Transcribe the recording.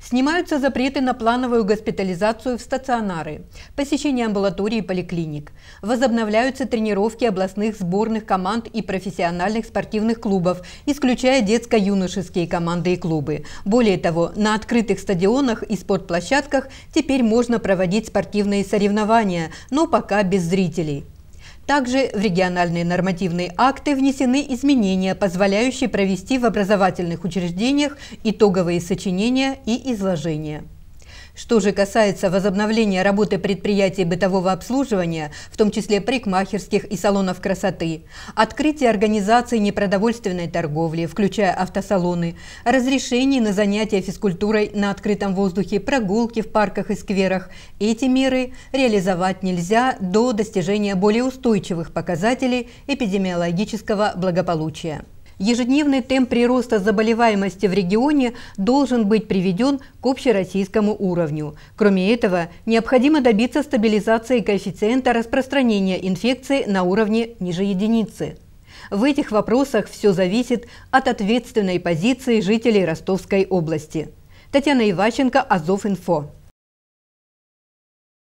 Снимаются запреты на плановую госпитализацию в стационары, посещение амбулаторий и поликлиник. Возобновляются тренировки областных сборных команд и профессиональных спортивных клубов, исключая детско-юношеские команды и клубы. Более того, на открытых стадионах и спортплощадках теперь можно проводить спортивные соревнования, но пока без зрителей. Также в региональные нормативные акты внесены изменения, позволяющие провести в образовательных учреждениях итоговые сочинения и изложения. Что же касается возобновления работы предприятий бытового обслуживания, в том числе парикмахерских и салонов красоты, открытия организации непродовольственной торговли, включая автосалоны, разрешений на занятия физкультурой на открытом воздухе, прогулки в парках и скверах, эти меры реализовать нельзя до достижения более устойчивых показателей эпидемиологического благополучия. Ежедневный темп прироста заболеваемости в регионе должен быть приведен к общероссийскому уровню. Кроме этого, необходимо добиться стабилизации коэффициента распространения инфекции на уровне ниже единицы. В этих вопросах все зависит от ответственной позиции жителей Ростовской области. Татьяна Иваченко, Азовинфо. инфо